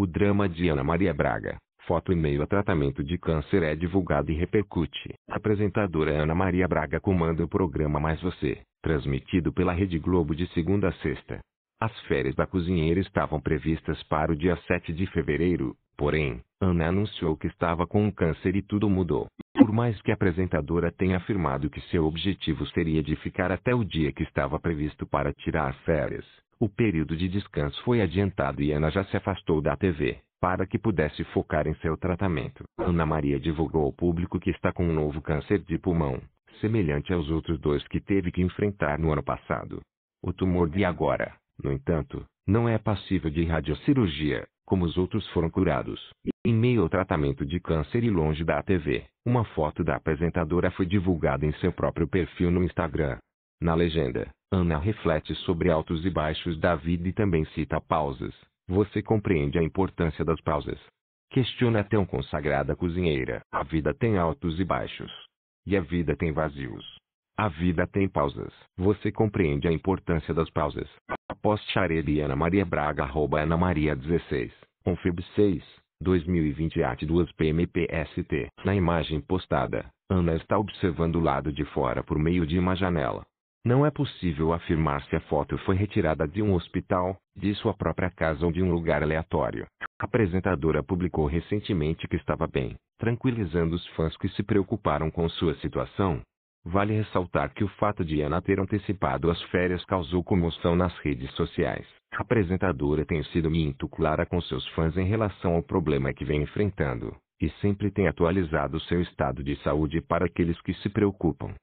O drama de Ana Maria Braga, foto e meio a tratamento de câncer é divulgado e repercute. A apresentadora Ana Maria Braga comanda o programa Mais Você, transmitido pela Rede Globo de segunda a sexta. As férias da cozinheira estavam previstas para o dia 7 de fevereiro, porém, Ana anunciou que estava com um câncer e tudo mudou. Por mais que a apresentadora tenha afirmado que seu objetivo seria de ficar até o dia que estava previsto para tirar férias, o período de descanso foi adiantado e Ana já se afastou da TV, para que pudesse focar em seu tratamento. Ana Maria divulgou ao público que está com um novo câncer de pulmão, semelhante aos outros dois que teve que enfrentar no ano passado. O tumor de agora, no entanto, não é passível de radiocirurgia, como os outros foram curados. Em meio ao tratamento de câncer e longe da TV, uma foto da apresentadora foi divulgada em seu próprio perfil no Instagram. Na legenda, Ana reflete sobre altos e baixos da vida e também cita pausas. Você compreende a importância das pausas. Questiona até tão consagrada cozinheira. A vida tem altos e baixos. E a vida tem vazios. A vida tem pausas. Você compreende a importância das pausas. Após Charelli e Ana Maria Braga arroba Ana Maria 16. Confib 6. 2020 at 2 PMPST. Na imagem postada, Ana está observando o lado de fora por meio de uma janela. Não é possível afirmar se a foto foi retirada de um hospital, de sua própria casa ou de um lugar aleatório. A apresentadora publicou recentemente que estava bem, tranquilizando os fãs que se preocuparam com sua situação. Vale ressaltar que o fato de Ana ter antecipado as férias causou comoção nas redes sociais. A apresentadora tem sido muito clara com seus fãs em relação ao problema que vem enfrentando, e sempre tem atualizado seu estado de saúde para aqueles que se preocupam.